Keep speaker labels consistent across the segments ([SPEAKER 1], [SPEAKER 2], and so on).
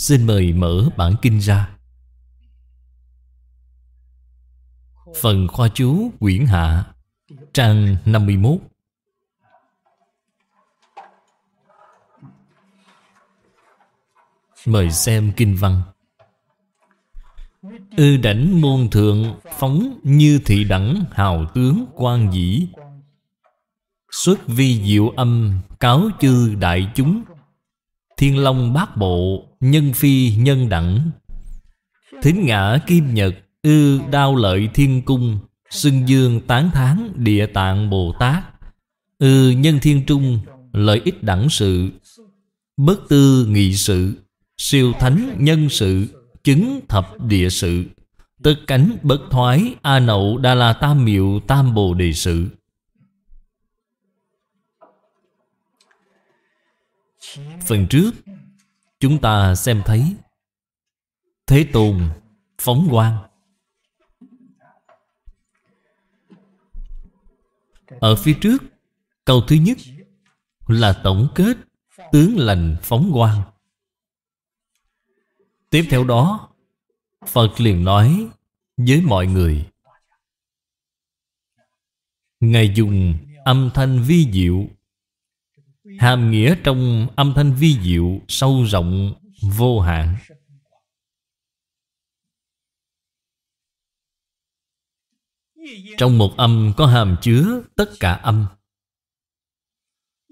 [SPEAKER 1] Xin mời mở bản kinh ra Phần khoa chú quyển hạ Trang 51 Mời xem kinh văn Ư đảnh môn thượng Phóng như thị đẳng Hào tướng quan dĩ Xuất vi diệu âm Cáo chư đại chúng Thiên long bát bộ Nhân phi nhân đẳng Thính ngã kim nhật Ư đao lợi thiên cung Xưng dương tán thán địa tạng Bồ Tát Ư nhân thiên trung Lợi ích đẳng sự Bất tư nghị sự Siêu thánh nhân sự Chứng thập địa sự Tất cánh bất thoái A nậu đa la tam miệu tam bồ đề sự Phần trước Chúng ta xem thấy Thế Tôn Phóng quang Ở phía trước Câu thứ nhất Là tổng kết Tướng lành phóng quang Tiếp theo đó Phật liền nói Với mọi người Ngài dùng âm thanh vi diệu hàm nghĩa trong âm thanh vi diệu sâu rộng vô hạn trong một âm có hàm chứa tất cả âm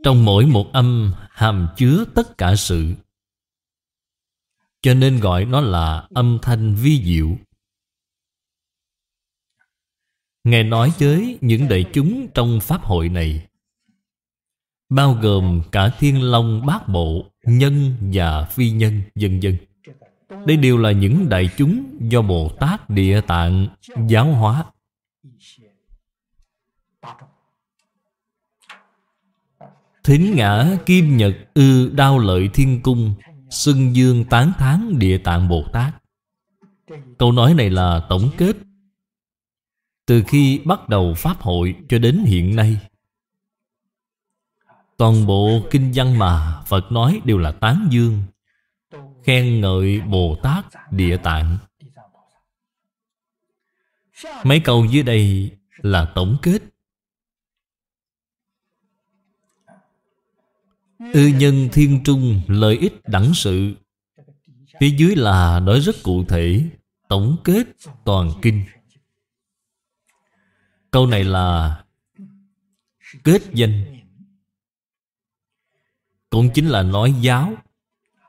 [SPEAKER 1] trong mỗi một âm hàm chứa tất cả sự cho nên gọi nó là âm thanh vi diệu ngài nói với những đại chúng trong pháp hội này bao gồm cả thiên long bát bộ nhân và phi nhân vân vân đây đều là những đại chúng do bồ tát địa tạng giáo hóa thính ngã kim nhật ư đao lợi thiên cung xuân dương tán thán địa tạng bồ tát câu nói này là tổng kết từ khi bắt đầu pháp hội cho đến hiện nay Toàn bộ kinh văn mà Phật nói đều là tán dương Khen ngợi Bồ Tát Địa Tạng Mấy câu dưới đây là tổng kết
[SPEAKER 2] Ư nhân
[SPEAKER 1] thiên trung lợi ích đẳng sự Phía dưới là nói rất cụ thể Tổng kết toàn kinh Câu này là Kết danh cũng chính là nói giáo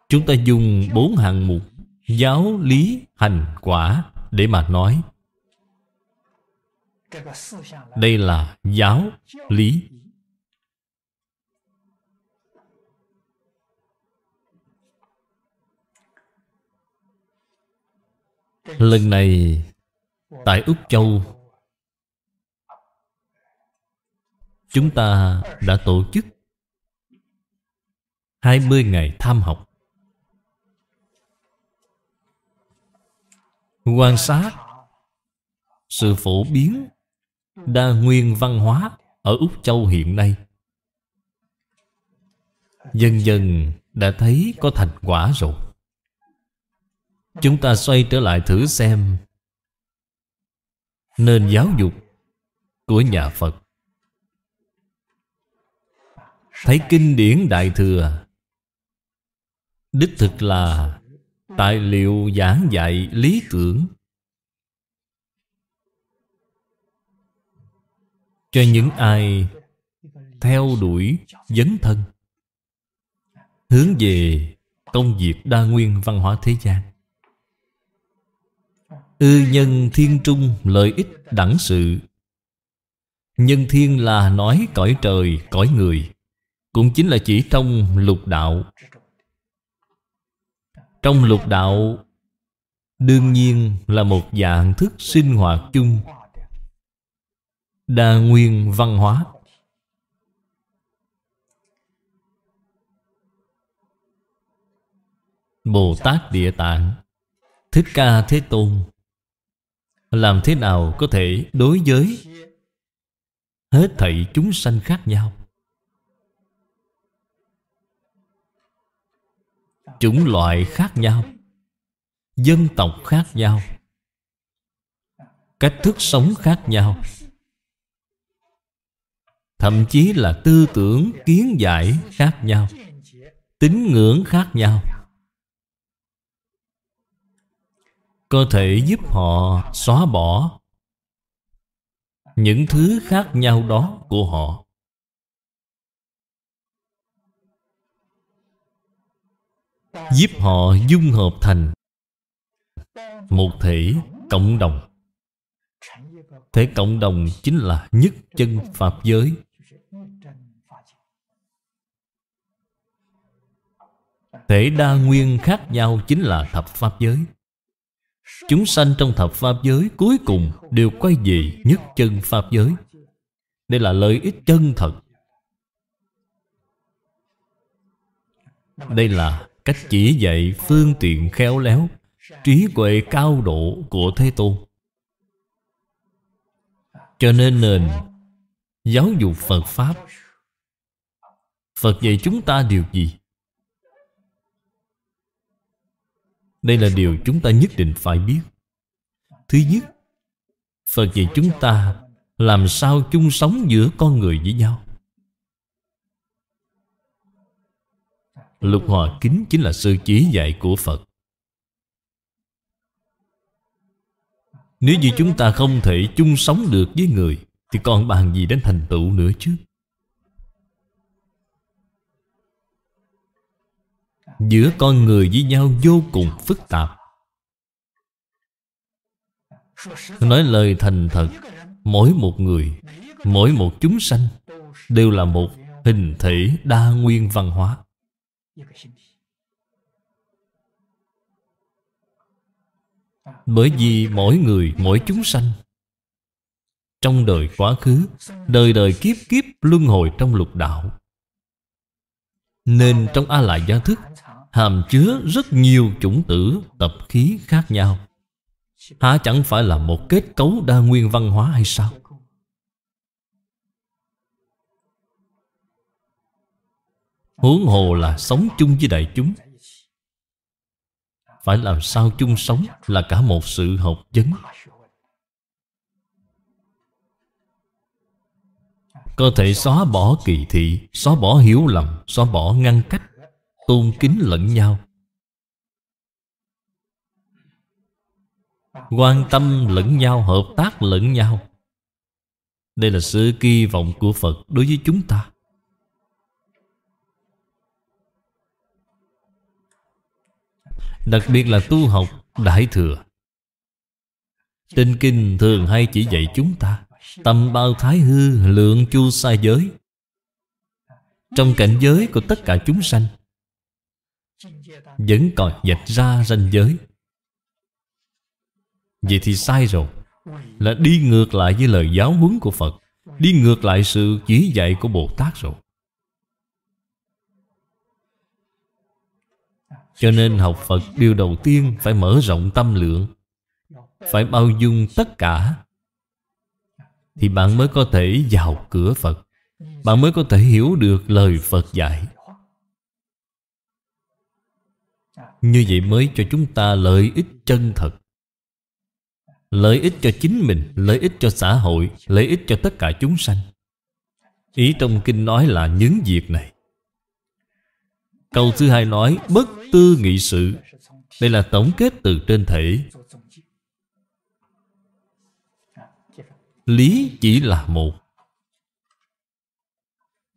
[SPEAKER 1] chúng ta dùng bốn hạng mục giáo lý hành quả để mà nói đây là giáo lý lần này tại úc châu chúng ta đã tổ chức 20 ngày tham học Quan sát Sự phổ biến Đa nguyên văn hóa Ở Úc Châu hiện nay Dần dần đã thấy có thành quả rồi Chúng ta xoay trở lại thử xem Nền giáo dục của nhà Phật Thấy kinh điển Đại Thừa Đích thực là tài liệu giảng dạy lý tưởng Cho những ai theo đuổi dấn thân Hướng về công việc đa nguyên văn hóa thế gian Ư nhân thiên trung lợi ích đẳng sự Nhân thiên là nói cõi trời, cõi người Cũng chính là chỉ trong lục đạo trong lục đạo Đương nhiên là một dạng thức sinh hoạt chung Đa nguyên văn hóa Bồ Tát Địa Tạng Thích Ca Thế Tôn Làm thế nào có thể đối với Hết thảy chúng sanh khác nhau chủng loại khác nhau dân tộc khác nhau cách thức sống khác nhau thậm chí là tư tưởng kiến giải khác nhau tín ngưỡng khác nhau có thể giúp họ xóa bỏ những thứ khác nhau đó của họ giúp họ dung hợp thành một thể cộng đồng thể cộng đồng chính là nhất chân pháp giới thể đa nguyên khác nhau chính là thập pháp giới chúng sanh trong thập pháp giới cuối cùng đều quay về nhất chân pháp giới đây là lợi ích chân thật đây là cách chỉ dạy phương tiện khéo léo trí tuệ cao độ của thế tôn cho nên nền giáo dục phật pháp phật dạy chúng ta điều gì đây là điều chúng ta nhất định phải biết thứ nhất phật dạy chúng ta làm sao chung sống giữa con người với nhau Lục Hòa Kính chính là sư trí dạy của Phật Nếu như chúng ta không thể chung sống được với người Thì còn bàn gì đến thành tựu nữa chứ Giữa con người với nhau vô cùng phức tạp Nói lời thành thật Mỗi một người Mỗi một chúng sanh Đều là một hình thể đa nguyên văn hóa bởi vì mỗi người mỗi chúng sanh trong đời quá khứ đời đời kiếp kiếp luân hồi trong lục đạo nên trong a lại gia thức hàm chứa rất nhiều chủng tử tập khí khác nhau há chẳng phải là một kết cấu đa nguyên văn hóa hay sao Huống hồ là sống chung với đại chúng Phải làm sao chung sống là cả một sự học vấn Có thể xóa bỏ kỳ thị Xóa bỏ hiểu lầm Xóa bỏ ngăn cách Tôn kính lẫn nhau Quan tâm lẫn nhau Hợp tác lẫn nhau Đây là sự kỳ vọng của Phật đối với chúng ta Đặc biệt là tu học Đại Thừa Trên kinh thường hay chỉ dạy chúng ta Tâm bao thái hư lượng chu sai giới Trong cảnh giới của tất cả chúng sanh Vẫn còn dạch ra ranh giới Vậy thì sai rồi Là đi ngược lại với lời giáo huấn của Phật Đi ngược lại sự chỉ dạy của Bồ Tát rồi Cho nên học Phật điều đầu tiên phải mở rộng tâm lượng Phải bao dung tất cả Thì bạn mới có thể vào cửa Phật Bạn mới có thể hiểu được lời Phật dạy Như vậy mới cho chúng ta lợi ích chân thật Lợi ích cho chính mình, lợi ích cho xã hội Lợi ích cho tất cả chúng sanh Ý trong kinh nói là những việc này Câu thứ hai nói bất tư nghị sự Đây là tổng kết từ trên thể Lý chỉ là một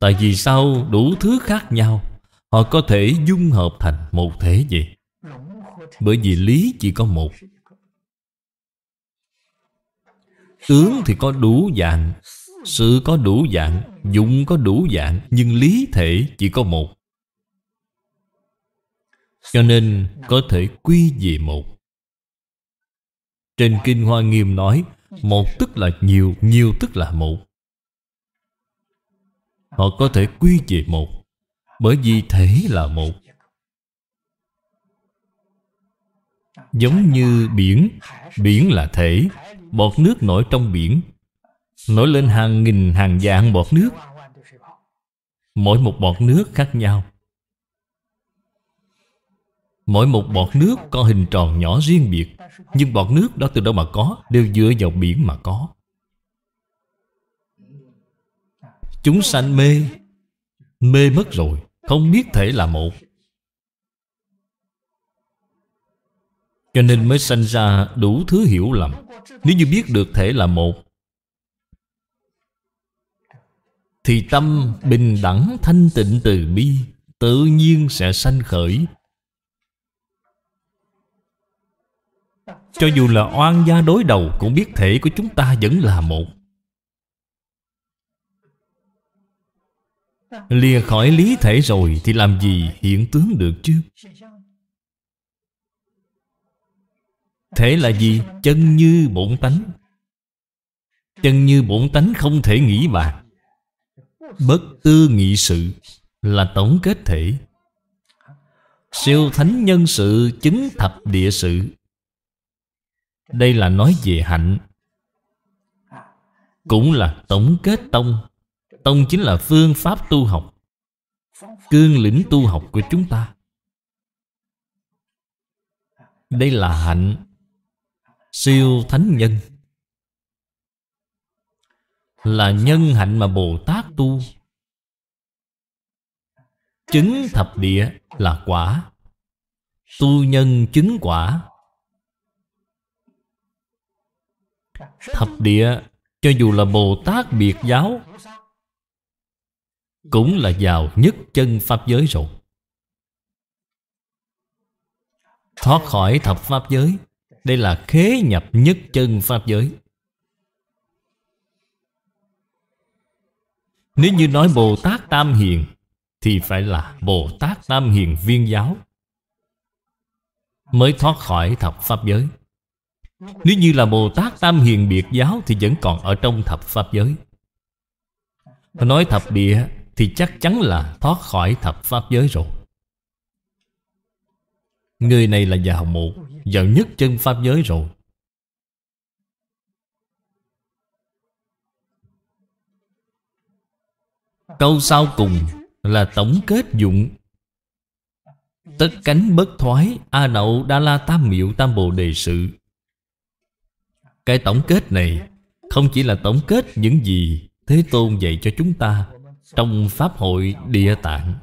[SPEAKER 1] Tại vì sao đủ thứ khác nhau Họ có thể dung hợp thành một thể gì? Bởi vì lý chỉ có một Tướng thì có đủ dạng Sự có đủ dạng Dụng có đủ dạng Nhưng lý thể chỉ có một cho nên có thể quy về một Trên Kinh Hoa Nghiêm nói Một tức là nhiều, nhiều tức là một Họ có thể quy về một Bởi vì thể là một Giống như biển Biển là thể Bọt nước nổi trong biển Nổi lên hàng nghìn hàng vạn bọt nước Mỗi một bọt nước khác nhau Mỗi một bọt nước có hình tròn nhỏ riêng biệt Nhưng bọt nước đó từ đâu mà có Đều dựa vào biển mà có Chúng sanh mê Mê mất rồi Không biết thể là một Cho nên mới sanh ra đủ thứ hiểu lầm Nếu như biết được thể là một Thì tâm bình đẳng thanh tịnh từ bi Tự nhiên sẽ sanh khởi Cho dù là oan gia đối đầu Cũng biết thể của chúng ta vẫn là một Lìa khỏi lý thể rồi Thì làm gì hiện tướng được chứ Thể là gì? Chân như bổn tánh Chân như bổn tánh không thể nghĩ bàn Bất tư nghị sự Là tổng kết thể Siêu thánh nhân sự chứng thập địa sự đây là nói về hạnh cũng là tổng kết tông tông chính là phương pháp tu học cương lĩnh tu học của chúng ta đây là hạnh siêu thánh nhân là nhân hạnh mà bồ tát tu chứng thập địa là quả tu nhân chứng quả Thập địa cho dù là Bồ Tát biệt giáo Cũng là giàu nhất chân Pháp giới rồi Thoát khỏi thập Pháp giới Đây là khế nhập nhất chân Pháp giới Nếu như nói Bồ Tát Tam Hiền Thì phải là Bồ Tát Tam Hiền Viên Giáo Mới thoát khỏi thập Pháp giới nếu như là Bồ Tát Tam Hiền Biệt Giáo Thì vẫn còn ở trong thập Pháp giới Nói thập địa Thì chắc chắn là thoát khỏi thập Pháp giới rồi Người này là vào một giàu nhất chân Pháp giới rồi Câu sau cùng là tổng kết dụng Tất cánh bất thoái A nậu đa la tam miệu tam bồ đề sự cái tổng kết này Không chỉ là tổng kết những gì Thế Tôn dạy cho chúng ta Trong Pháp hội Địa Tạng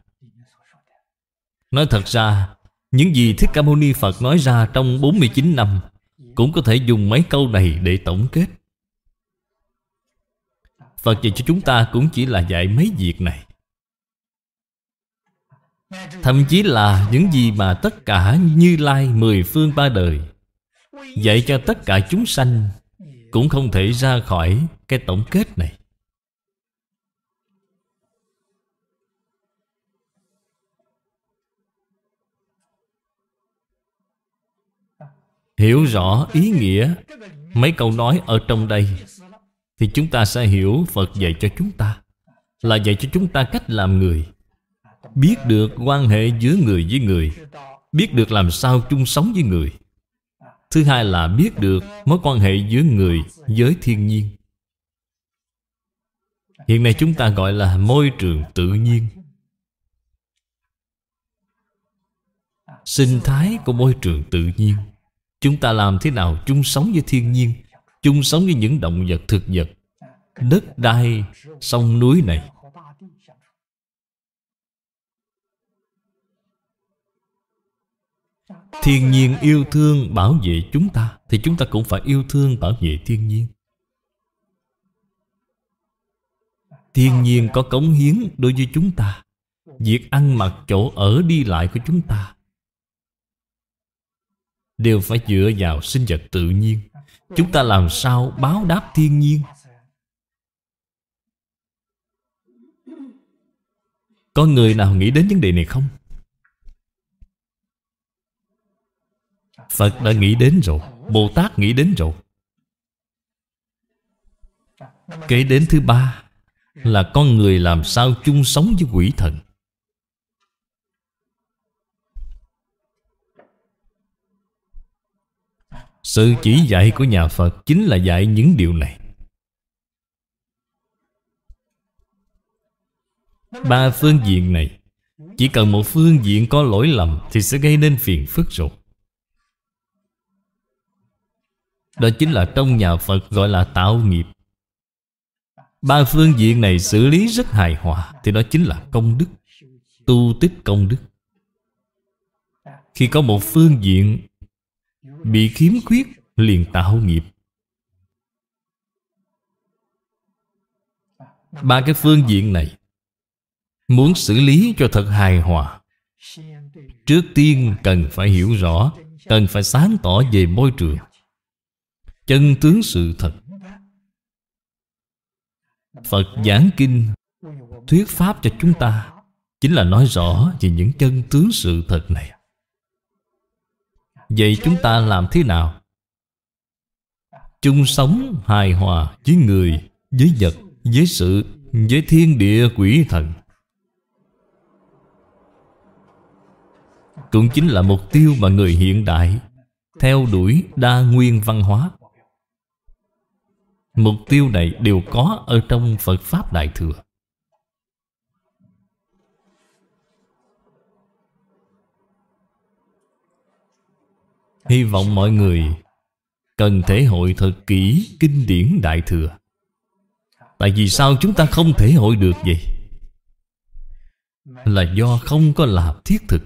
[SPEAKER 1] Nói thật ra Những gì Thích Ca Mâu Ni Phật nói ra Trong 49 năm Cũng có thể dùng mấy câu này để tổng kết Phật dạy cho chúng ta cũng chỉ là dạy mấy việc này Thậm chí là những gì mà tất cả Như Lai mười phương ba đời Dạy cho tất cả chúng sanh Cũng không thể ra khỏi cái tổng kết này Hiểu rõ ý nghĩa Mấy câu nói ở trong đây Thì chúng ta sẽ hiểu Phật dạy cho chúng ta Là dạy cho chúng ta cách làm người Biết được quan hệ giữa người với người Biết được làm sao chung sống với người Thứ hai là biết được mối quan hệ giữa người với thiên nhiên Hiện nay chúng ta gọi là môi trường tự nhiên Sinh thái của môi trường tự nhiên Chúng ta làm thế nào chung sống với thiên nhiên Chung sống với những động vật thực vật Đất đai, sông núi này thiên nhiên yêu thương bảo vệ chúng ta thì chúng ta cũng phải yêu thương bảo vệ thiên nhiên thiên nhiên có cống hiến đối với chúng ta việc ăn mặc chỗ ở đi lại của chúng ta đều phải dựa vào sinh vật tự nhiên chúng ta làm sao báo đáp thiên nhiên có người nào nghĩ đến vấn đề này không Phật đã nghĩ đến rồi Bồ Tát nghĩ đến rồi Kể đến thứ ba Là con người làm sao chung sống với quỷ thần Sự chỉ dạy của nhà Phật Chính là dạy những điều này Ba phương diện này Chỉ cần một phương diện có lỗi lầm Thì sẽ gây nên phiền phức rồi Đó chính là trong nhà Phật gọi là tạo nghiệp Ba phương diện này xử lý rất hài hòa Thì đó chính là công đức Tu tích công đức Khi có một phương diện Bị khiếm khuyết liền tạo nghiệp Ba cái phương diện này Muốn xử lý cho thật hài hòa Trước tiên cần phải hiểu rõ Cần phải sáng tỏ về môi trường chân tướng sự thật phật giảng kinh thuyết pháp cho chúng ta chính là nói rõ về những chân tướng sự thật này vậy chúng ta làm thế nào chung sống hài hòa với người với vật với sự với thiên địa quỷ thần cũng chính là mục tiêu mà người hiện đại theo đuổi đa nguyên văn hóa Mục tiêu này đều có ở trong Phật Pháp Đại Thừa Hy vọng mọi người cần thể hội thật kỹ kinh điển Đại Thừa Tại vì sao chúng ta không thể hội được vậy? Là do không có làm thiết thực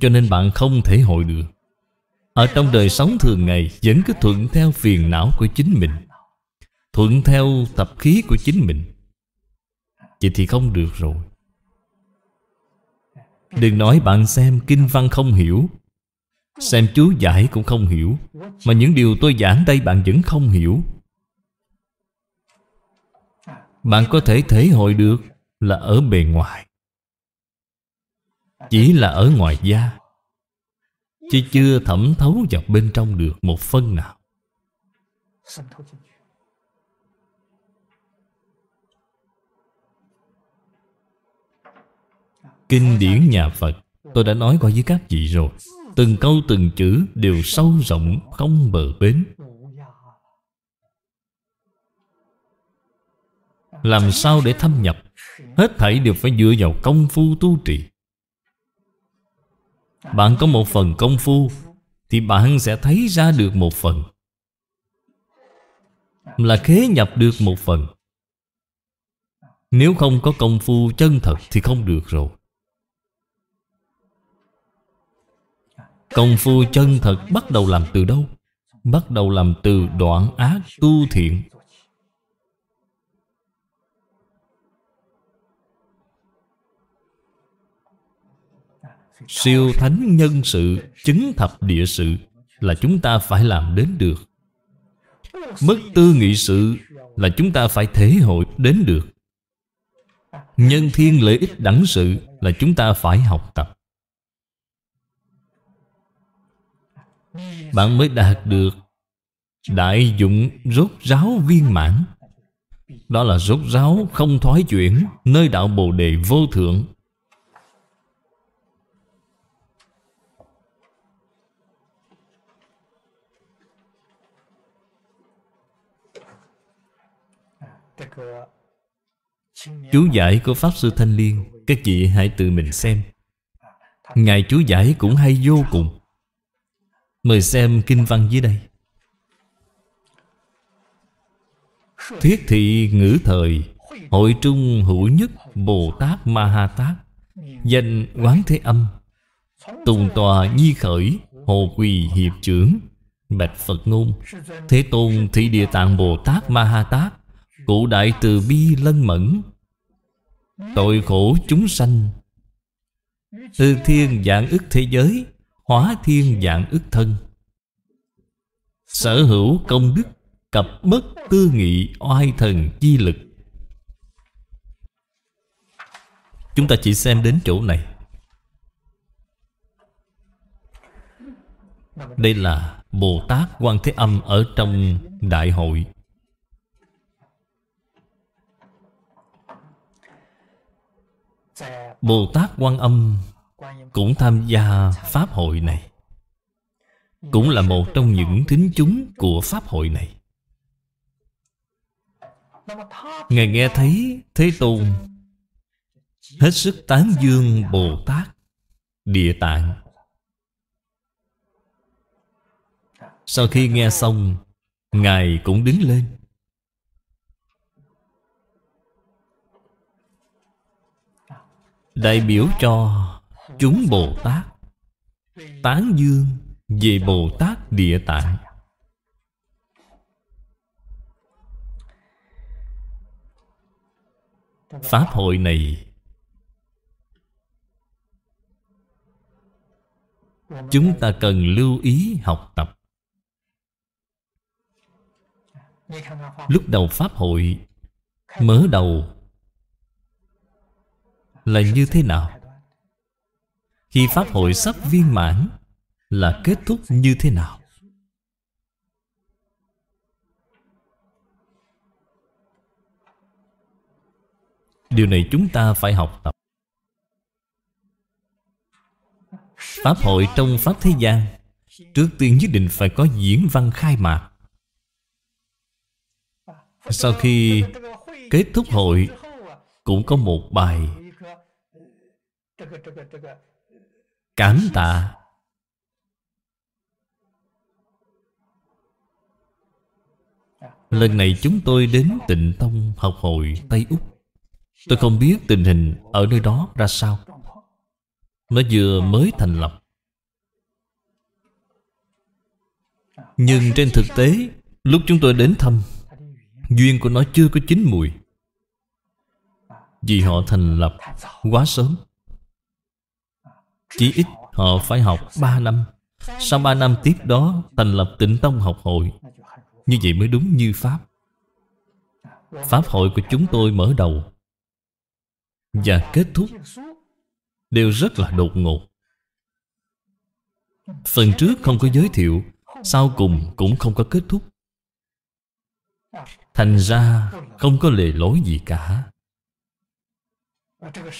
[SPEAKER 1] Cho nên bạn không thể hội được ở trong đời sống thường ngày Vẫn cứ thuận theo phiền não của chính mình Thuận theo tập khí của chính mình Vậy thì không được rồi Đừng nói bạn xem kinh văn không hiểu Xem chú giải cũng không hiểu Mà những điều tôi giảng đây bạn vẫn không hiểu Bạn có thể thể hội được là ở bề ngoài Chỉ là ở ngoài da Chứ chưa thẩm thấu vào bên trong được một phân nào Kinh điển nhà Phật Tôi đã nói qua với các vị rồi Từng câu từng chữ đều sâu rộng không bờ bến Làm sao để thâm nhập Hết thảy đều phải dựa vào công phu tu trì bạn có một phần công phu Thì bạn sẽ thấy ra được một phần Là khế nhập được một phần Nếu không có công phu chân thật thì không được rồi Công phu chân thật bắt đầu làm từ đâu? Bắt đầu làm từ đoạn ác tu thiện siêu thánh nhân sự chứng thập địa sự là chúng ta phải làm đến được mất tư nghị sự là chúng ta phải thể hội đến được nhân thiên lợi ích đẳng sự là chúng ta phải học tập bạn mới đạt được đại dụng rốt ráo viên mãn đó là rốt ráo không thoái chuyển nơi đạo bồ đề vô thượng Chú giải của Pháp Sư Thanh Liên Các chị hãy tự mình xem Ngài chú giải cũng hay vô cùng Mời xem kinh văn dưới đây Thuyết thị ngữ thời Hội trung hữu nhất Bồ Tát Ma Ha Tát Danh quán thế âm Tùng tòa nhi khởi Hồ quỳ hiệp trưởng Bạch Phật ngôn Thế tôn thị địa tạng Bồ Tát Ma Ha Tát Cụ đại từ bi lân mẫn Tội khổ chúng sanh tư thiên dạng ức thế giới Hóa thiên dạng ức thân Sở hữu công đức Cập bất tư nghị oai thần chi lực Chúng ta chỉ xem đến chỗ này Đây là Bồ Tát Quan Thế Âm ở trong đại hội Bồ Tát Quan Âm cũng tham gia Pháp hội này Cũng là một trong những thính chúng của Pháp hội này Ngài nghe thấy Thế Tôn Hết sức tán dương Bồ Tát Địa Tạng Sau khi nghe xong Ngài cũng đứng lên đại biểu cho chúng Bồ Tát tán dương về Bồ Tát Địa Tạng Pháp hội này Chúng ta cần lưu ý học tập Lúc đầu Pháp hội Mở đầu là như thế nào khi pháp hội sắp viên mãn là kết thúc như thế nào điều này chúng ta phải học tập pháp hội trong pháp thế gian trước tiên nhất định phải có diễn văn khai mạc sau khi kết thúc hội cũng có một bài cảm tạ lần này chúng tôi đến tịnh tông học hội tây úc tôi không biết tình hình ở nơi đó ra sao nó vừa mới thành lập nhưng trên thực tế lúc chúng tôi đến thăm duyên của nó chưa có chín mùi vì họ thành lập quá sớm chỉ ít họ phải học 3 năm Sau 3 năm tiếp đó thành lập tịnh tông học hội Như vậy mới đúng như Pháp Pháp hội của chúng tôi mở đầu Và kết thúc Đều rất là đột ngột Phần trước không có giới thiệu Sau cùng cũng không có kết thúc Thành ra không có lề lối gì cả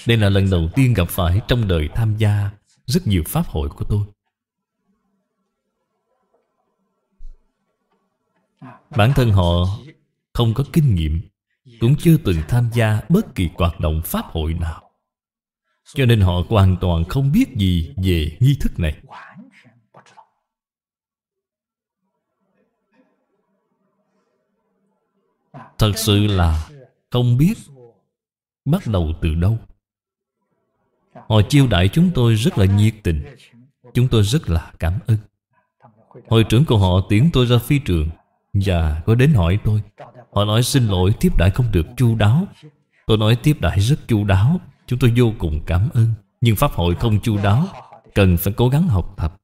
[SPEAKER 1] Đây là lần đầu tiên gặp phải trong đời tham gia rất nhiều pháp hội của tôi. Bản thân họ không có kinh nghiệm Cũng chưa từng tham gia bất kỳ hoạt động pháp hội nào Cho nên họ hoàn toàn không biết gì về nghi thức này Thật sự là không biết bắt đầu từ đâu Họ chiêu đãi chúng tôi rất là nhiệt tình Chúng tôi rất là cảm ơn Hội trưởng của họ tiễn tôi ra phi trường Và có đến hỏi tôi Họ nói xin lỗi tiếp đãi không được chu đáo Tôi nói tiếp đãi rất chu đáo Chúng tôi vô cùng cảm ơn Nhưng Pháp hội không chu đáo Cần phải cố gắng học tập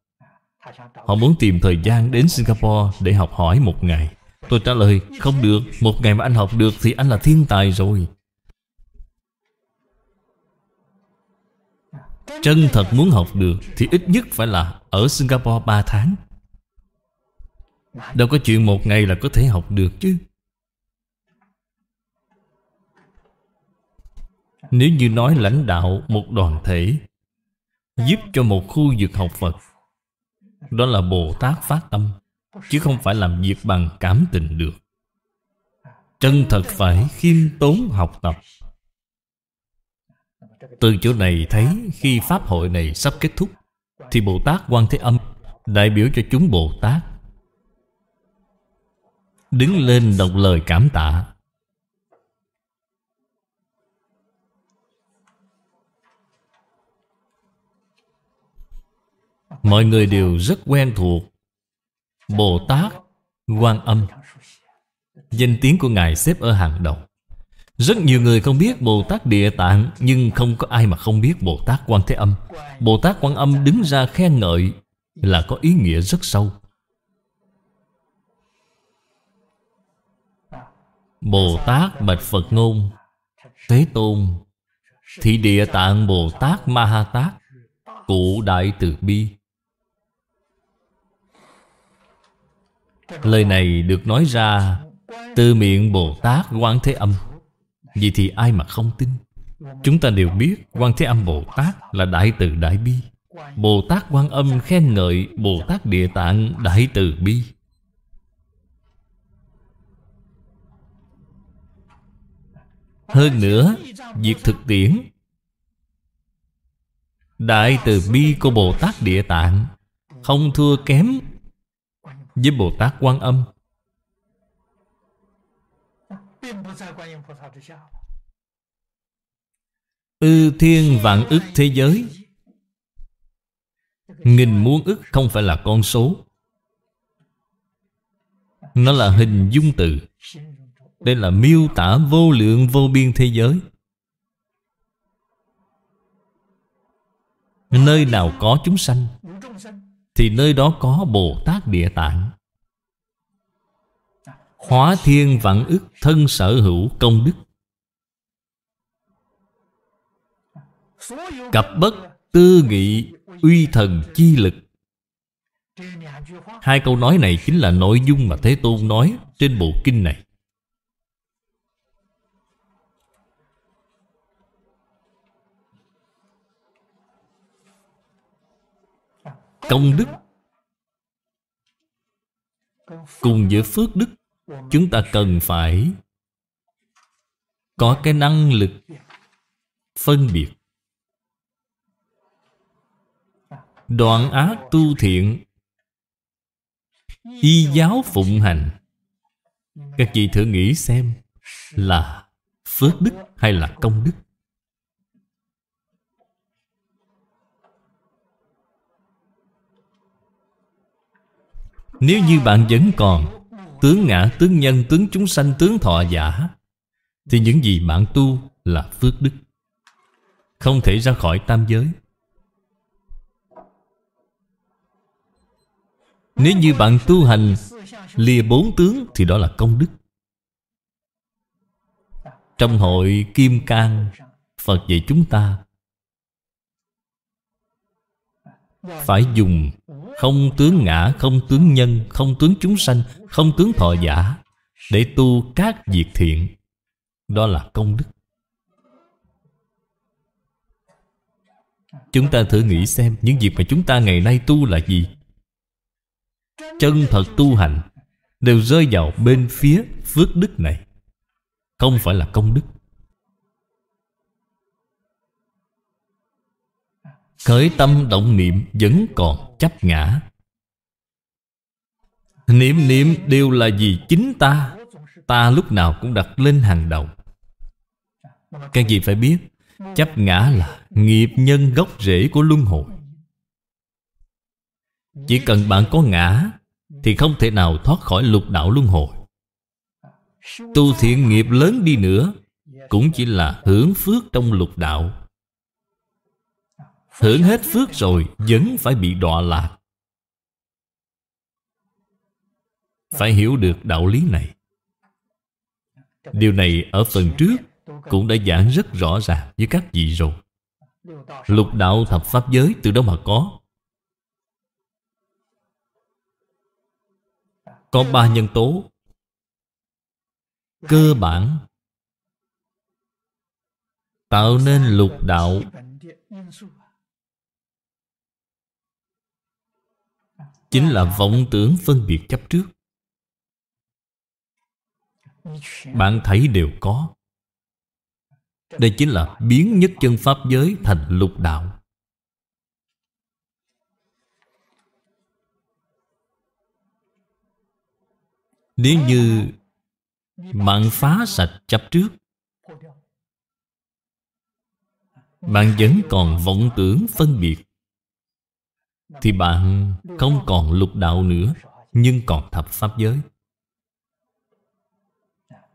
[SPEAKER 1] Họ muốn tìm thời gian đến Singapore Để học hỏi một ngày Tôi trả lời không được Một ngày mà anh học được thì anh là thiên tài rồi Chân thật muốn học được Thì ít nhất phải là ở Singapore 3 tháng Đâu có chuyện một ngày là có thể học được chứ Nếu như nói lãnh đạo một đoàn thể Giúp cho một khu vực học Phật Đó là Bồ Tát Phát Tâm Chứ không phải làm việc bằng cảm tình được Chân thật phải khiêm tốn học tập từ chỗ này thấy khi Pháp hội này sắp kết thúc Thì Bồ Tát Quan Thế Âm đại biểu cho chúng Bồ Tát Đứng lên đọc lời cảm tạ Mọi người đều rất quen thuộc Bồ Tát Quan Âm Danh tiếng của Ngài xếp ở hàng đầu rất nhiều người không biết Bồ Tát Địa Tạng Nhưng không có ai mà không biết Bồ Tát Quan Thế Âm Bồ Tát Quan Âm đứng ra khen ngợi Là có ý nghĩa rất sâu Bồ Tát Bạch Phật Ngôn Thế Tôn Thị Địa Tạng Bồ Tát Ma Ha Tát Cụ Đại Từ Bi Lời này được nói ra Từ miệng Bồ Tát Quán Thế Âm vì thì ai mà không tin Chúng ta đều biết quan Thế Âm Bồ Tát là Đại Từ Đại Bi Bồ Tát quan Âm khen ngợi Bồ Tát Địa Tạng Đại Từ Bi Hơn nữa, việc thực tiễn Đại từ bi của Bồ Tát Địa Tạng Không thua kém Với Bồ Tát Quan Âm Ư thiên vạn ức thế giới Nghìn muôn ức không phải là con số Nó là hình dung từ Đây là miêu tả vô lượng vô biên thế giới Nơi nào có chúng sanh Thì nơi đó có Bồ Tát Địa Tạng Hóa thiên vạn ức thân sở hữu công đức cập bất tư nghị uy thần chi lực Hai câu nói này chính là nội dung mà Thế Tôn nói trên bộ kinh này Công đức Cùng với phước đức chúng ta cần phải có cái năng lực phân biệt đoạn ác tu thiện y giáo phụng hành các vị thử nghĩ xem là phước đức hay là công đức nếu như bạn vẫn còn tướng ngã, tướng nhân, tướng chúng sanh, tướng thọ giả Thì những gì bạn tu là phước đức Không thể ra khỏi tam giới Nếu như bạn tu hành lìa bốn tướng thì đó là công đức Trong hội Kim Cang Phật dạy chúng ta Phải dùng không tướng ngã, không tướng nhân, không tướng chúng sanh Không tướng thọ giả Để tu các việc thiện Đó là công đức Chúng ta thử nghĩ xem Những việc mà chúng ta ngày nay tu là gì Chân thật tu hành Đều rơi vào bên phía phước đức này Không phải là công đức Khởi tâm động niệm vẫn còn chấp ngã Niệm niệm đều là gì chính ta Ta lúc nào cũng đặt lên hàng đầu cái gì phải biết Chấp ngã là nghiệp nhân gốc rễ của luân hồi Chỉ cần bạn có ngã Thì không thể nào thoát khỏi lục đạo luân hồi Tu thiện nghiệp lớn đi nữa Cũng chỉ là hưởng phước trong lục đạo Hưởng hết phước rồi Vẫn phải bị đọa lạc Phải hiểu được đạo lý này Điều này ở phần trước Cũng đã giảng rất rõ ràng với các vị rồi Lục đạo thập pháp giới từ đâu mà có Có ba nhân tố Cơ bản Tạo nên lục đạo Chính là vọng tưởng phân biệt chấp trước Bạn thấy đều có Đây chính là biến nhất chân Pháp giới thành lục đạo Nếu như bạn phá sạch chấp trước Bạn vẫn còn vọng tưởng phân biệt thì bạn không còn lục đạo nữa Nhưng còn thập pháp giới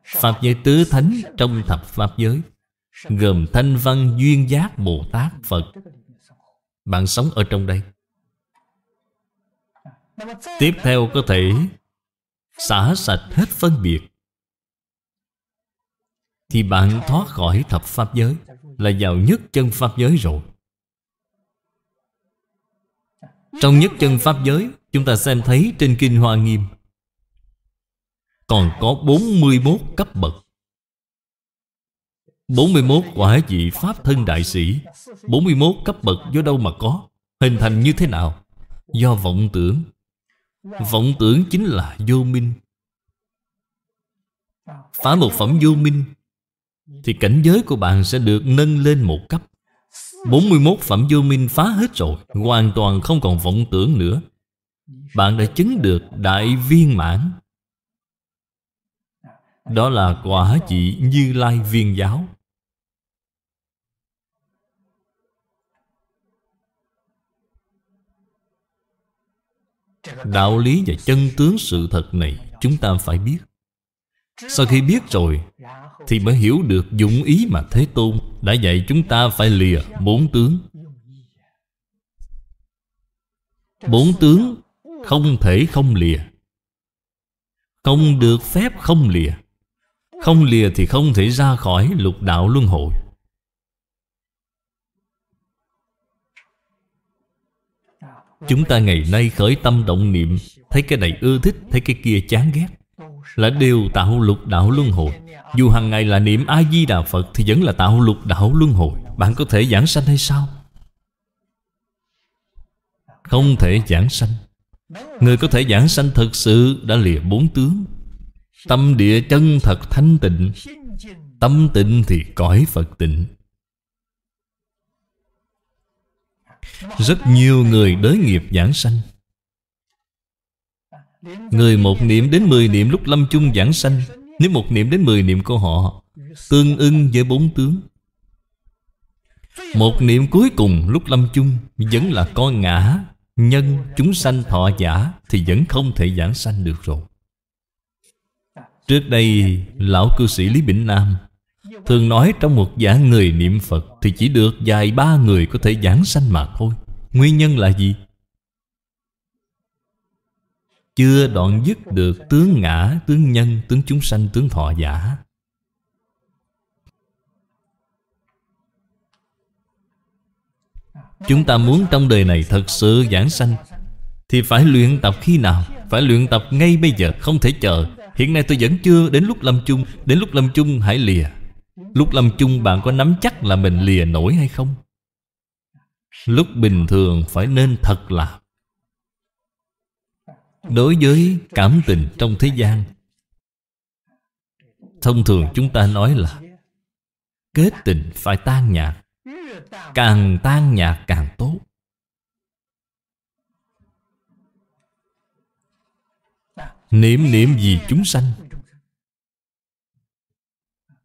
[SPEAKER 1] Pháp giới tứ thánh trong thập pháp giới Gồm thanh văn duyên giác Bồ Tát Phật Bạn sống ở trong đây Tiếp theo có thể Xả sạch hết phân biệt Thì bạn thoát khỏi thập pháp giới Là vào nhất chân pháp giới rồi trong nhất chân Pháp giới Chúng ta xem thấy trên Kinh Hoa Nghiêm Còn có 41 cấp bậc 41 quả vị Pháp thân đại sĩ 41 cấp bậc do đâu mà có Hình thành như thế nào Do vọng tưởng Vọng tưởng chính là vô minh Phá một phẩm vô minh Thì cảnh giới của bạn sẽ được nâng lên một cấp 41 phẩm vô minh phá hết rồi Hoàn toàn không còn vọng tưởng nữa Bạn đã chứng được đại viên mãn Đó là quả vị Như Lai Viên Giáo Đạo lý và chân tướng sự thật này Chúng ta phải biết Sau khi biết rồi thì mới hiểu được dụng ý mà Thế Tôn Đã dạy chúng ta phải lìa bốn tướng Bốn tướng không thể không lìa Không được phép không lìa Không lìa thì không thể ra khỏi lục đạo luân hồi Chúng ta ngày nay khởi tâm động niệm Thấy cái này ưa thích, thấy cái kia chán ghét là đều tạo lục đạo luân hồi Dù hàng ngày là niệm A-di-đà Phật Thì vẫn là tạo lục đạo luân hồi Bạn có thể giảng sanh hay sao? Không thể giảng sanh Người có thể giảng sanh thật sự Đã lìa bốn tướng Tâm địa chân thật thanh tịnh Tâm tịnh thì cõi Phật tịnh Rất nhiều người đới nghiệp giảng sanh Người một niệm đến mười niệm lúc lâm chung giảng sanh Nếu một niệm đến mười niệm của họ Tương ưng với bốn tướng Một niệm cuối cùng lúc lâm chung Vẫn là coi ngã Nhân chúng sanh thọ giả Thì vẫn không thể giảng sanh được rồi Trước đây Lão cư sĩ Lý Bỉnh Nam Thường nói trong một giả người niệm Phật Thì chỉ được vài ba người có thể giảng sanh mà thôi Nguyên nhân là gì? chưa đoạn dứt được tướng ngã tướng nhân tướng chúng sanh tướng thọ giả chúng ta muốn trong đời này thật sự giảng sanh thì phải luyện tập khi nào phải luyện tập ngay bây giờ không thể chờ hiện nay tôi vẫn chưa đến lúc lâm chung đến lúc lâm chung hãy lìa lúc lâm chung bạn có nắm chắc là mình lìa nổi hay không lúc bình thường phải nên thật làm đối với cảm tình trong thế gian thông thường chúng ta nói là kết tình phải tan nhạt càng tan nhạt càng tốt niệm niệm vì chúng sanh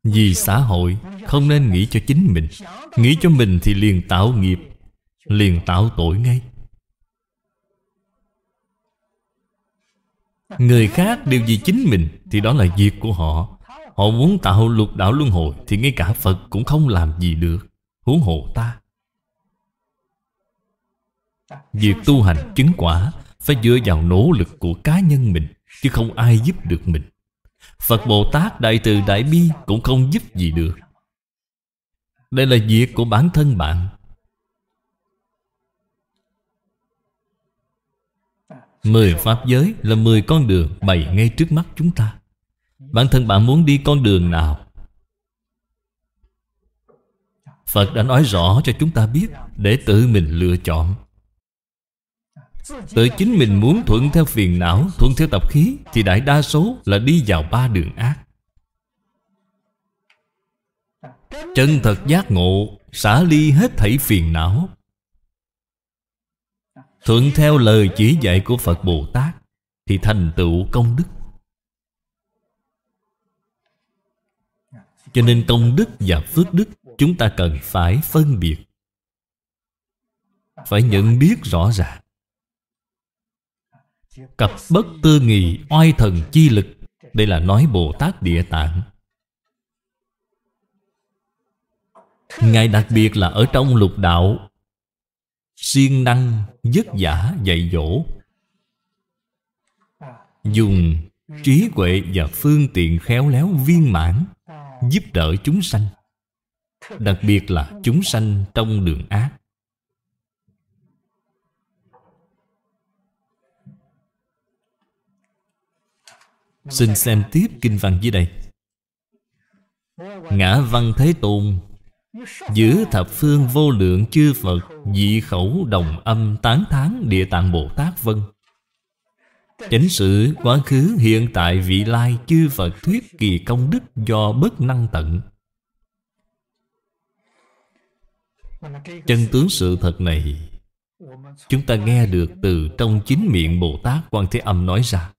[SPEAKER 1] vì xã hội không nên nghĩ cho chính mình nghĩ cho mình thì liền tạo nghiệp liền tạo tội ngay Người khác đều vì chính mình Thì đó là việc của họ Họ muốn tạo lục đạo luân hồi Thì ngay cả Phật cũng không làm gì được Huống hộ ta Việc tu hành chứng quả Phải dựa vào nỗ lực của cá nhân mình Chứ không ai giúp được mình Phật Bồ Tát Đại Từ Đại Bi Cũng không giúp gì được Đây là việc của bản thân bạn Mười pháp giới là mười con đường bày ngay trước mắt chúng ta Bản thân bạn muốn đi con đường nào Phật đã nói rõ cho chúng ta biết Để tự mình lựa chọn Tự chính mình muốn thuận theo phiền não Thuận theo tập khí Thì đại đa số là đi vào ba đường ác Chân thật giác ngộ Xả ly hết thảy phiền não thuận theo lời chỉ dạy của phật bồ tát thì thành tựu công đức cho nên công đức và phước đức chúng ta cần phải phân biệt phải nhận biết rõ ràng cặp bất tư nghị oai thần chi lực đây là nói bồ tát địa tạng ngài đặc biệt là ở trong lục đạo siêng năng vất vả dạy dỗ dùng trí huệ và phương tiện khéo léo viên mãn giúp đỡ chúng sanh đặc biệt là chúng sanh trong đường ác xin xem tiếp kinh văn dưới đây ngã văn thế tôn Giữ thập phương vô lượng chư Phật Dị khẩu đồng âm tán thán địa tạng Bồ Tát vân Chánh sự quá khứ hiện tại vị lai chư Phật thuyết kỳ công đức do bất năng tận Chân tướng sự thật này Chúng ta nghe được từ trong chính miệng Bồ Tát Quan Thế Âm nói ra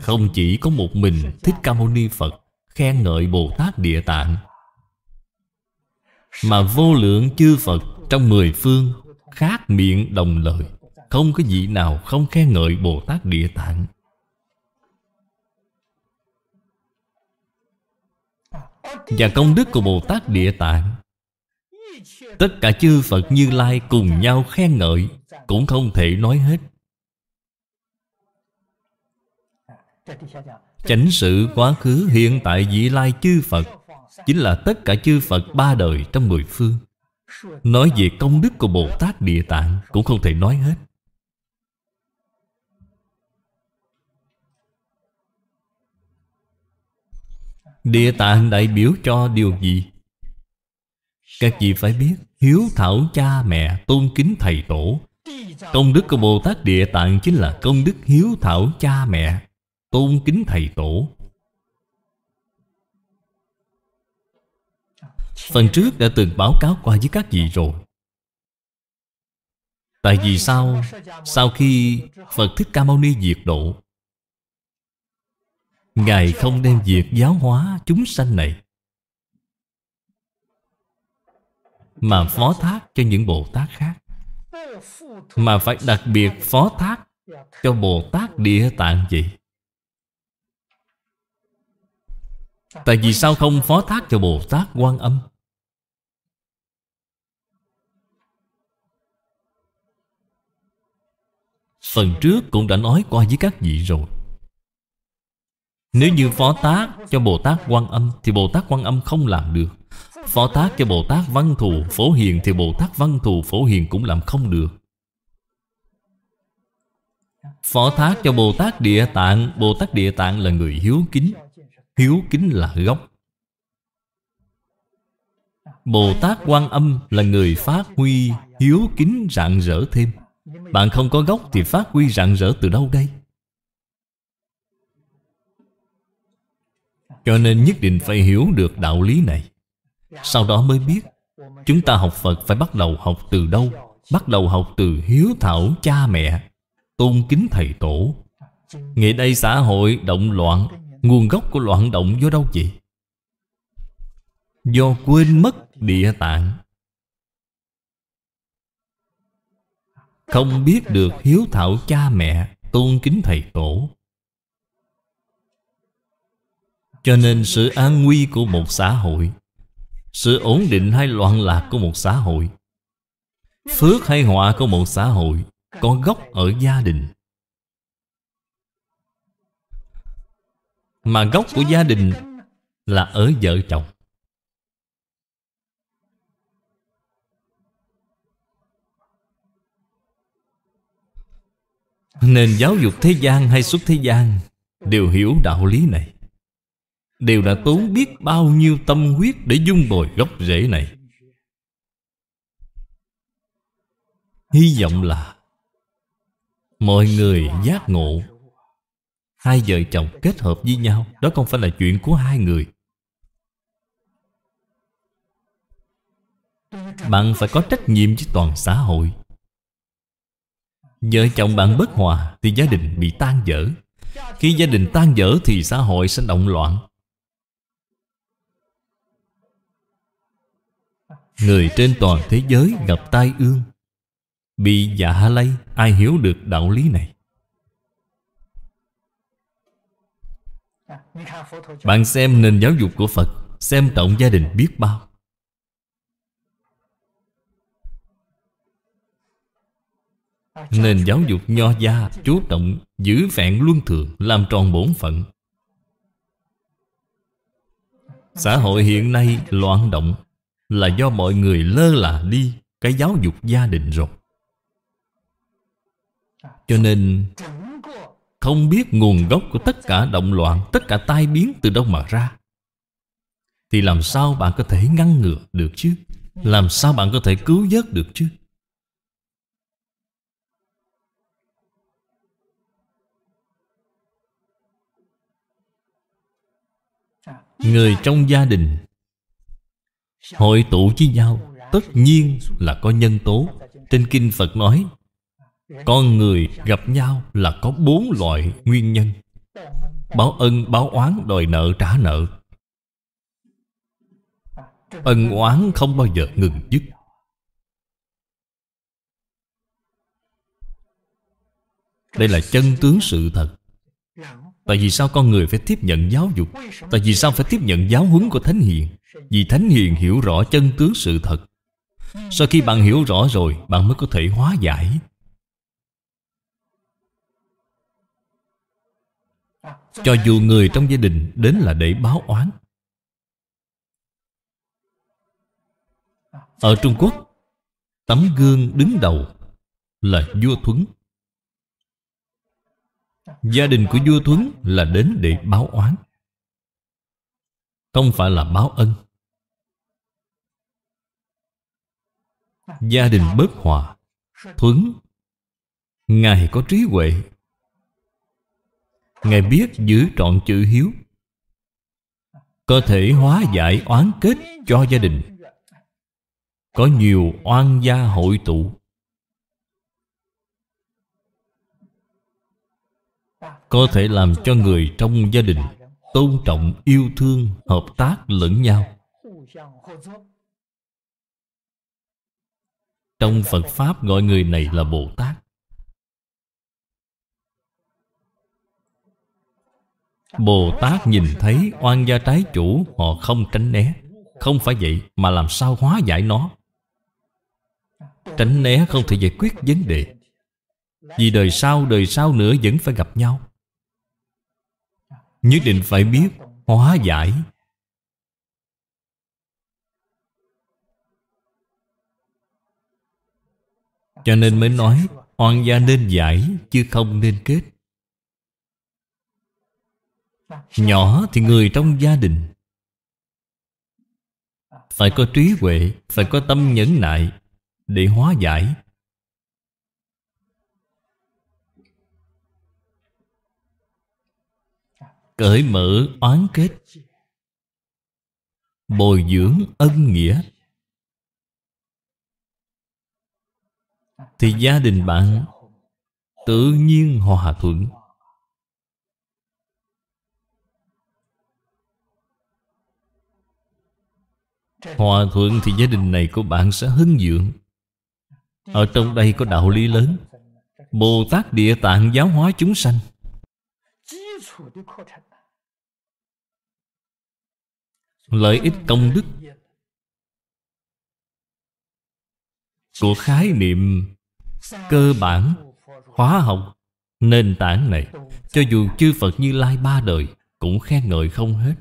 [SPEAKER 1] Không chỉ có một mình Thích Ca Mâu Ni Phật Khen ngợi Bồ Tát Địa Tạng mà vô lượng chư Phật trong mười phương Khác miệng đồng lời Không có vị nào không khen ngợi Bồ Tát Địa Tạng Và công đức của Bồ Tát Địa Tạng Tất cả chư Phật Như Lai cùng nhau khen ngợi Cũng không thể nói hết Chánh sự quá khứ hiện tại vị lai chư Phật Chính là tất cả chư Phật ba đời trong mười phương Nói về công đức của Bồ Tát Địa Tạng Cũng không thể nói hết Địa tạng đại biểu cho điều gì? Các vị phải biết Hiếu thảo cha mẹ Tôn kính thầy tổ Công đức của Bồ Tát Địa Tạng Chính là công đức hiếu thảo cha mẹ Tôn kính thầy tổ Phần trước đã từng báo cáo qua với các vị rồi Tại vì sao Sau khi Phật Thích Ca Mâu Ni diệt độ Ngài không đem việc giáo hóa chúng sanh này Mà phó thác cho những Bồ Tát khác Mà phải đặc biệt phó thác Cho Bồ Tát Địa Tạng vậy Tại vì sao không phó thác cho Bồ Tát Quan Âm Phần trước cũng đã nói qua với các vị rồi Nếu như phó tác cho Bồ Tát quan âm Thì Bồ Tát quan âm không làm được Phó tác cho Bồ Tát văn thù phổ hiền Thì Bồ Tát văn thù phổ hiền cũng làm không được Phó thác cho Bồ Tát Địa Tạng Bồ Tát Địa Tạng là người hiếu kính Hiếu kính là gốc Bồ Tát Quan Âm là người phát huy Hiếu kính rạng rỡ thêm bạn không có gốc thì phát huy rạng rỡ từ đâu đây? Cho nên nhất định phải hiểu được đạo lý này Sau đó mới biết Chúng ta học Phật phải bắt đầu học từ đâu Bắt đầu học từ hiếu thảo cha mẹ Tôn kính thầy tổ Ngày đây xã hội động loạn Nguồn gốc của loạn động do đâu vậy? Do quên mất địa tạng Không biết được hiếu thảo cha mẹ Tôn kính thầy tổ Cho nên sự an nguy của một xã hội Sự ổn định hay loạn lạc của một xã hội Phước hay họa của một xã hội Có gốc ở gia đình Mà gốc của gia đình Là ở vợ chồng nên giáo dục thế gian hay xuất thế gian Đều hiểu đạo lý này Đều đã tốn biết bao nhiêu tâm huyết Để dung bồi gốc rễ này Hy vọng là Mọi người giác ngộ Hai vợ chồng kết hợp với nhau Đó không phải là chuyện của hai người Bạn phải có trách nhiệm với toàn xã hội Vợ chồng bạn bất hòa Thì gia đình bị tan vỡ Khi gia đình tan vỡ thì xã hội sẽ động loạn Người trên toàn thế giới gặp tai ương Bị dạ lây Ai hiểu được đạo lý này Bạn xem nền giáo dục của Phật Xem trọng gia đình biết bao nên giáo dục nho gia chú trọng giữ vẹn luân thường Làm tròn bổn phận Xã hội hiện nay loạn động Là do mọi người lơ là đi Cái giáo dục gia đình rồi Cho nên Không biết nguồn gốc của tất cả động loạn Tất cả tai biến từ đâu mà ra Thì làm sao bạn có thể ngăn ngừa được chứ Làm sao bạn có thể cứu vớt được chứ người trong gia đình hội tụ với nhau tất nhiên là có nhân tố trên kinh phật nói con người gặp nhau là có bốn loại nguyên nhân báo ân báo oán đòi nợ trả nợ ân oán không bao giờ ngừng dứt đây là chân tướng sự thật Tại vì sao con người phải tiếp nhận giáo dục Tại vì sao phải tiếp nhận giáo huấn của Thánh Hiền Vì Thánh Hiền hiểu rõ chân tướng sự thật Sau khi bạn hiểu rõ rồi Bạn mới có thể hóa giải Cho dù người trong gia đình đến là để báo oán Ở Trung Quốc Tấm gương đứng đầu là vua Thuấn Gia đình của vua Thuấn là đến để báo oán Không phải là báo ân Gia đình bớt hòa Thuấn Ngài có trí huệ Ngài biết giữ trọn chữ hiếu Có thể hóa giải oán kết cho gia đình Có nhiều oan gia hội tụ có thể làm cho người trong gia đình tôn trọng yêu thương hợp tác lẫn nhau trong phật pháp gọi người này là bồ tát bồ tát nhìn thấy oan gia trái chủ họ không tránh né không phải vậy mà làm sao hóa giải nó tránh né không thể giải quyết vấn đề vì đời sau đời sau nữa vẫn phải gặp nhau Nhất định phải biết hóa giải Cho nên mới nói Oan gia nên giải chứ không nên kết Nhỏ thì người trong gia đình Phải có trí huệ Phải có tâm nhẫn nại Để hóa giải cởi mở oán kết bồi dưỡng ân nghĩa thì gia đình bạn tự nhiên hòa thuận hòa thuận thì gia đình này của bạn sẽ hưng dưỡng ở trong đây có đạo lý lớn bồ tát địa tạng giáo hóa chúng sanh lợi ích công đức của khái niệm cơ bản khóa học nền tảng này cho dù chư phật như lai ba đời cũng khen ngợi không hết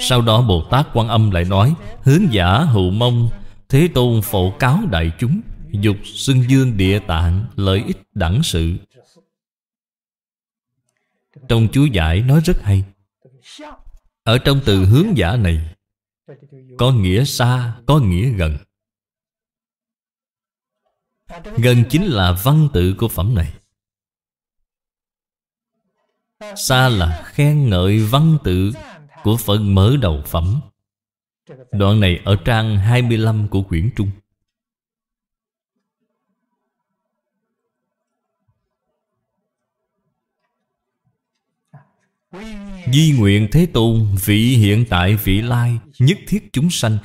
[SPEAKER 1] sau đó bồ tát quan âm lại nói hướng giả hữu mông thế tôn phổ cáo đại chúng dục xưng dương địa tạng lợi ích đẳng sự trong chú giải nói rất hay Ở trong từ hướng giả này Có nghĩa xa, có nghĩa gần Gần chính là văn tự của phẩm này Xa là khen ngợi văn tự Của phần mở đầu phẩm Đoạn này ở trang 25 của quyển Trung Di nguyện Thế Tôn Vị hiện tại vị lai Nhất thiết chúng sanh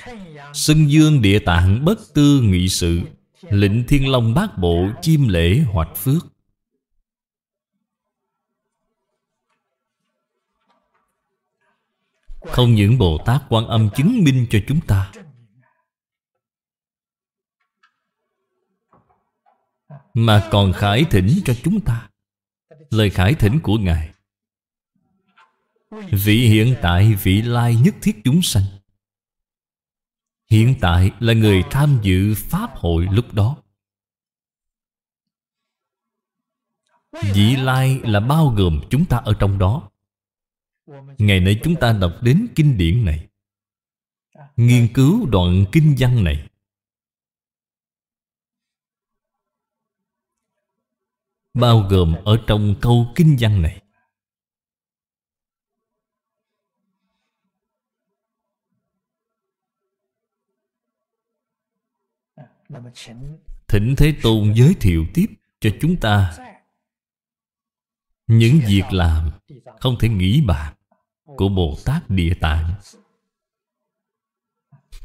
[SPEAKER 1] Sân dương địa tạng bất tư nghị sự Lịnh thiên long bát bộ chim lễ hoạch phước Không những Bồ Tát quan âm chứng minh cho chúng ta Mà còn khải thỉnh cho chúng ta Lời khải thỉnh của Ngài Vị hiện tại vị lai nhất thiết chúng sanh Hiện tại là người tham dự Pháp hội lúc đó Vị lai là bao gồm chúng ta ở trong đó Ngày nay chúng ta đọc đến kinh điển này Nghiên cứu đoạn kinh văn này Bao gồm ở trong câu kinh văn này Thỉnh Thế Tôn giới thiệu tiếp cho chúng ta Những việc làm không thể nghĩ bàn Của Bồ Tát Địa Tạng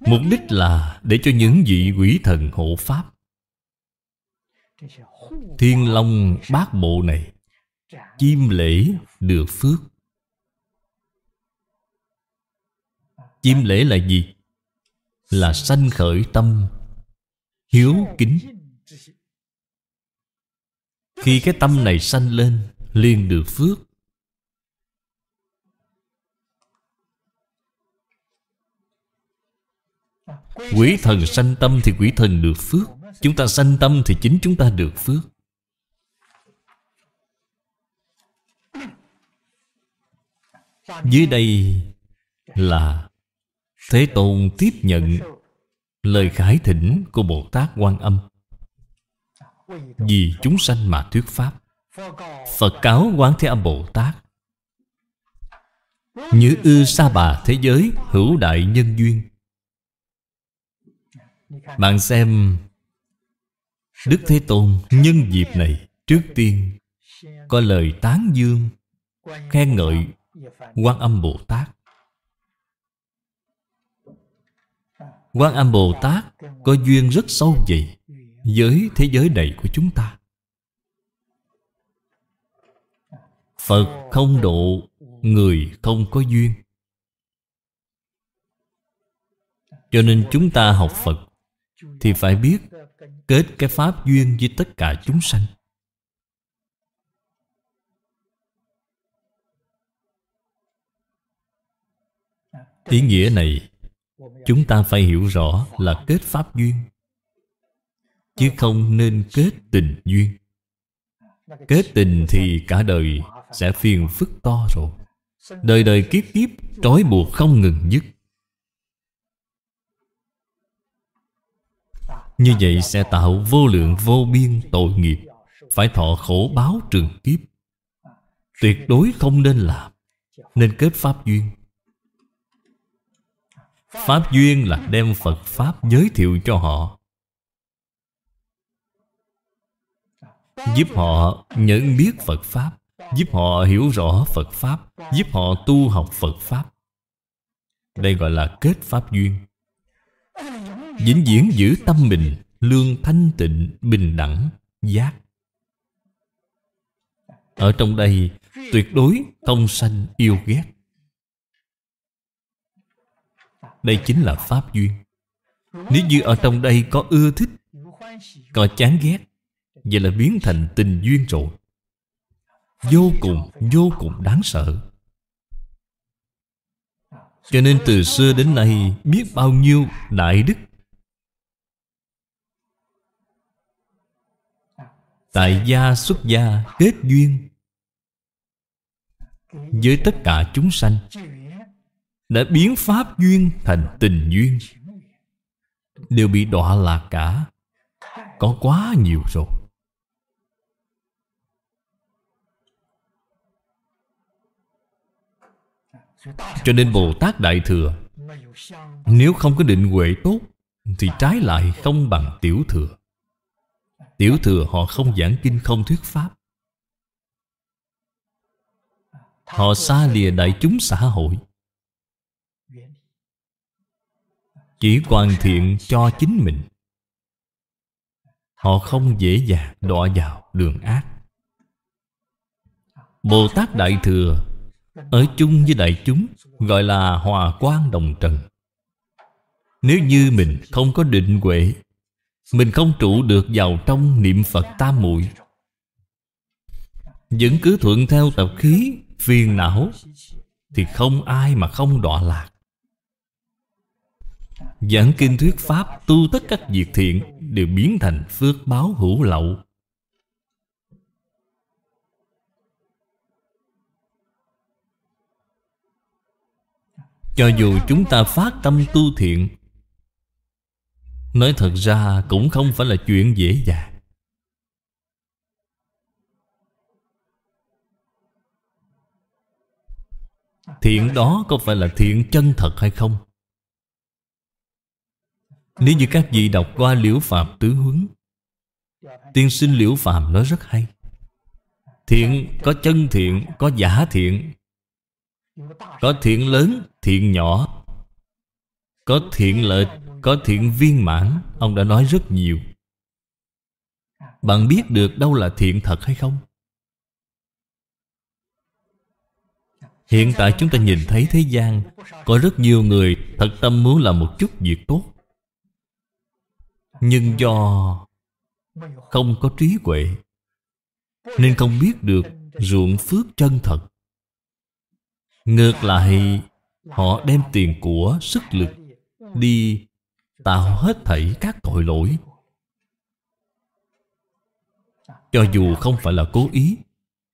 [SPEAKER 1] Mục đích là để cho những vị quỷ thần hộ Pháp Thiên Long bát bộ này Chim lễ được phước Chim lễ là gì? Là sanh khởi tâm hiếu kính khi cái tâm này sanh lên liền được phước quỷ thần sanh tâm thì quỷ thần được phước chúng ta sanh tâm thì chính chúng ta được phước dưới đây là thế tôn tiếp nhận lời khải thỉnh của Bồ Tát Quan Âm vì chúng sanh mà thuyết pháp Phật cáo Quán Thế Âm Bồ Tát Như ư sa bà thế giới hữu đại nhân duyên Bạn xem Đức Thế Tôn nhân dịp này Trước tiên có lời tán dương Khen ngợi Quan Âm Bồ Tát Quan Âm Bồ Tát có duyên rất sâu dày với thế giới này của chúng ta. Phật không độ người không có duyên. Cho nên chúng ta học Phật thì phải biết kết cái pháp duyên với tất cả chúng sanh. Ý nghĩa này chúng ta phải hiểu rõ là kết pháp duyên chứ không nên kết tình duyên kết tình thì cả đời sẽ phiền phức to rồi đời đời kiếp kiếp trói buộc không ngừng dứt như vậy sẽ tạo vô lượng vô biên tội nghiệp phải thọ khổ báo trường kiếp tuyệt đối không nên làm nên kết pháp duyên Pháp duyên là đem Phật Pháp giới thiệu cho họ Giúp họ nhận biết Phật Pháp Giúp họ hiểu rõ Phật Pháp Giúp họ tu học Phật Pháp Đây gọi là kết Pháp duyên vĩnh viễn giữ tâm mình lương thanh tịnh bình đẳng giác ở trong đây tuyệt đối không sanh yêu ghét đây chính là Pháp duyên Nếu như ở trong đây có ưa thích Có chán ghét Vậy là biến thành tình duyên rồi Vô cùng, vô cùng đáng sợ Cho nên từ xưa đến nay Biết bao nhiêu đại đức Tại gia xuất gia kết duyên Với tất cả chúng sanh đã biến pháp duyên thành tình duyên đều bị đọa lạc cả có quá nhiều rồi cho nên bồ tát đại thừa nếu không có định huệ tốt thì trái lại không bằng tiểu thừa tiểu thừa họ không giảng kinh không thuyết pháp họ xa lìa đại chúng xã hội chỉ hoàn thiện cho chính mình họ không dễ dàng đọa vào đường ác bồ tát đại thừa ở chung với đại chúng gọi là hòa quan đồng trần nếu như mình không có định huệ mình không trụ được vào trong niệm phật tam muội vẫn cứ thuận theo tập khí phiền não thì không ai mà không đọa lạc Giảng kinh thuyết Pháp tu tất các việc thiện Đều biến thành phước báo hữu lậu Cho dù chúng ta phát tâm tu thiện Nói thật ra cũng không phải là chuyện dễ dàng Thiện đó có phải là thiện chân thật hay không? Nếu như các vị đọc qua Liễu Phạm Tứ Huấn Tiên sinh Liễu Phạm nói rất hay Thiện có chân thiện, có giả thiện Có thiện lớn, thiện nhỏ Có thiện lệch, có thiện viên mãn Ông đã nói rất nhiều Bạn biết được đâu là thiện thật hay không? Hiện tại chúng ta nhìn thấy thế gian Có rất nhiều người thật tâm muốn làm một chút việc tốt nhưng do không có trí huệ Nên không biết được ruộng phước chân thật Ngược lại Họ đem tiền của sức lực Đi tạo hết thảy các tội lỗi Cho dù không phải là cố ý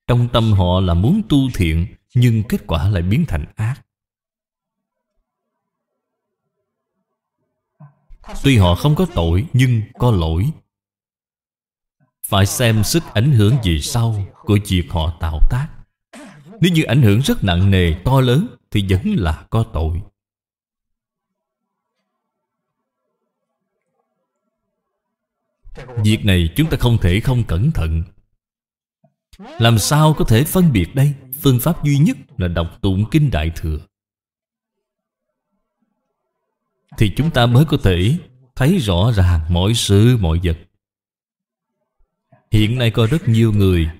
[SPEAKER 1] Trong tâm họ là muốn tu thiện Nhưng kết quả lại biến thành ác Tuy họ không có tội nhưng có lỗi Phải xem sức ảnh hưởng gì sau Của việc họ tạo tác Nếu như ảnh hưởng rất nặng nề, to lớn Thì vẫn là có tội Việc này chúng ta không thể không cẩn thận Làm sao có thể phân biệt đây Phương pháp duy nhất là đọc tụng Kinh Đại Thừa thì chúng ta mới có thể thấy rõ ràng mọi sự mọi vật hiện nay có rất nhiều người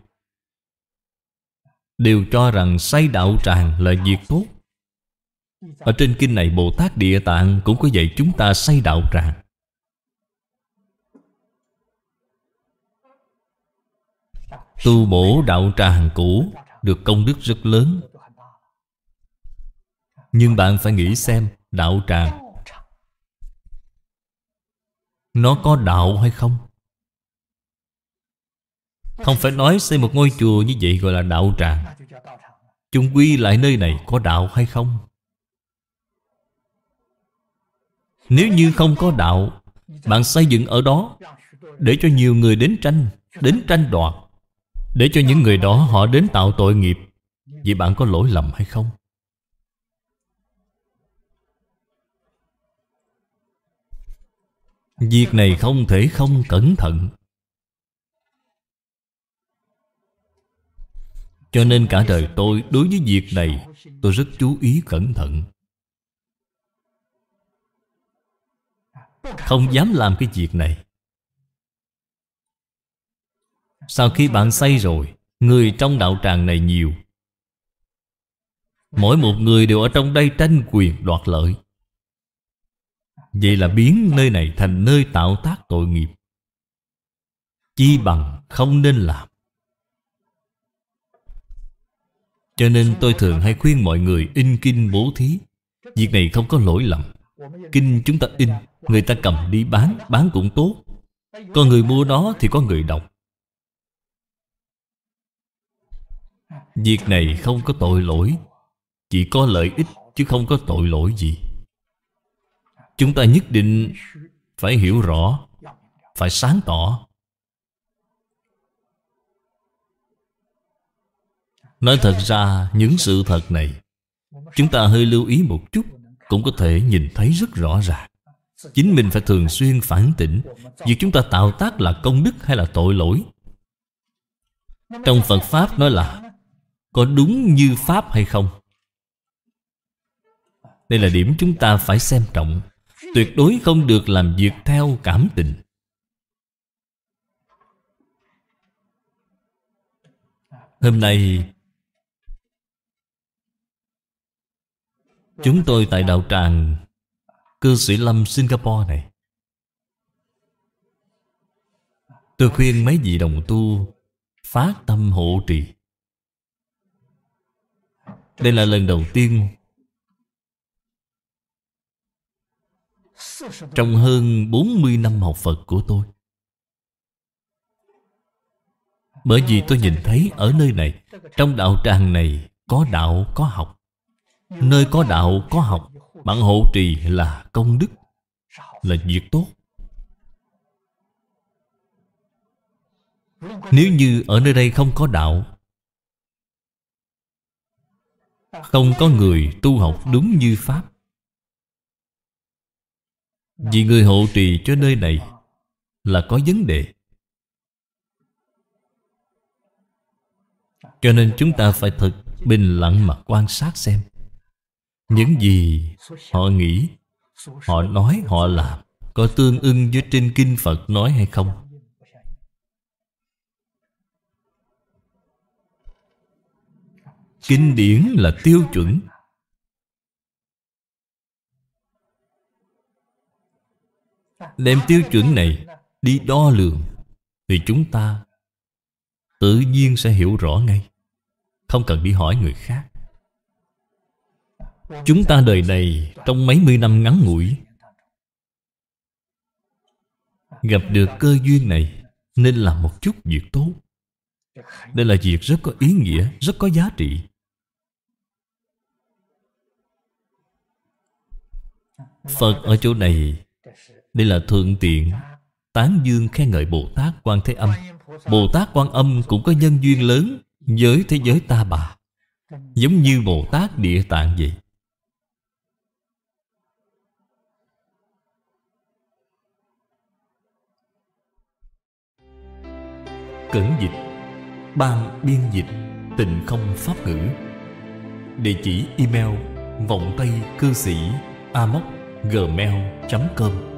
[SPEAKER 1] đều cho rằng say đạo tràng là việc tốt ở trên kinh này Bồ Tát Địa Tạng cũng có dạy chúng ta say đạo tràng Tu bổ đạo tràng cũ được công đức rất lớn Nhưng bạn phải nghĩ xem đạo tràng nó có đạo hay không không phải nói xây một ngôi chùa như vậy gọi là đạo tràng chung quy lại nơi này có đạo hay không nếu như không có đạo bạn xây dựng ở đó để cho nhiều người đến tranh đến tranh đoạt để cho những người đó họ đến tạo tội nghiệp vậy bạn có lỗi lầm hay không Việc này không thể không cẩn thận Cho nên cả đời tôi đối với việc này Tôi rất chú ý cẩn thận Không dám làm cái việc này Sau khi bạn say rồi Người trong đạo tràng này nhiều Mỗi một người đều ở trong đây tranh quyền đoạt lợi Vậy là biến nơi này thành nơi tạo tác tội nghiệp Chi bằng không nên làm Cho nên tôi thường hay khuyên mọi người in kinh bố thí Việc này không có lỗi lầm Kinh chúng ta in Người ta cầm đi bán Bán cũng tốt Có người mua đó thì có người đọc Việc này không có tội lỗi Chỉ có lợi ích chứ không có tội lỗi gì Chúng ta nhất định phải hiểu rõ Phải sáng tỏ Nói thật ra những sự thật này Chúng ta hơi lưu ý một chút Cũng có thể nhìn thấy rất rõ ràng Chính mình phải thường xuyên phản tỉnh Việc chúng ta tạo tác là công đức hay là tội lỗi Trong Phật Pháp nói là Có đúng như Pháp hay không Đây là điểm chúng ta phải xem trọng Tuyệt đối không được làm việc theo cảm tình Hôm nay Chúng tôi tại đạo tràng Cư sĩ Lâm Singapore này Tôi khuyên mấy vị đồng tu Phát tâm hộ trì Đây là lần đầu tiên Trong hơn 40 năm học Phật của tôi Bởi vì tôi nhìn thấy ở nơi này Trong đạo tràng này có đạo có học Nơi có đạo có học Bạn hộ trì là công đức Là việc tốt Nếu như ở nơi đây không có đạo Không có người tu học đúng như Pháp vì người hộ trì cho nơi này Là có vấn đề Cho nên chúng ta phải thật bình lặng mà quan sát xem Những gì họ nghĩ Họ nói, họ làm Có tương ưng với trên kinh Phật nói hay không Kinh điển là tiêu chuẩn Đem tiêu chuẩn này đi đo lường Thì chúng ta tự nhiên sẽ hiểu rõ ngay Không cần đi hỏi người khác Chúng ta đời này trong mấy mươi năm ngắn ngủi Gặp được cơ duyên này Nên làm một chút việc tốt Đây là việc rất có ý nghĩa Rất có giá trị
[SPEAKER 2] Phật ở chỗ này
[SPEAKER 1] đây là thượng tiện Tán dương khen ngợi Bồ Tát Quan Thế Âm Bồ Tát Quan Âm cũng có nhân duyên lớn Với thế giới ta bà Giống như Bồ Tát Địa Tạng vậy Cẩn dịch Ban biên dịch Tình không pháp ngữ Địa chỉ email vọng tay cư sĩ amoc gmail.com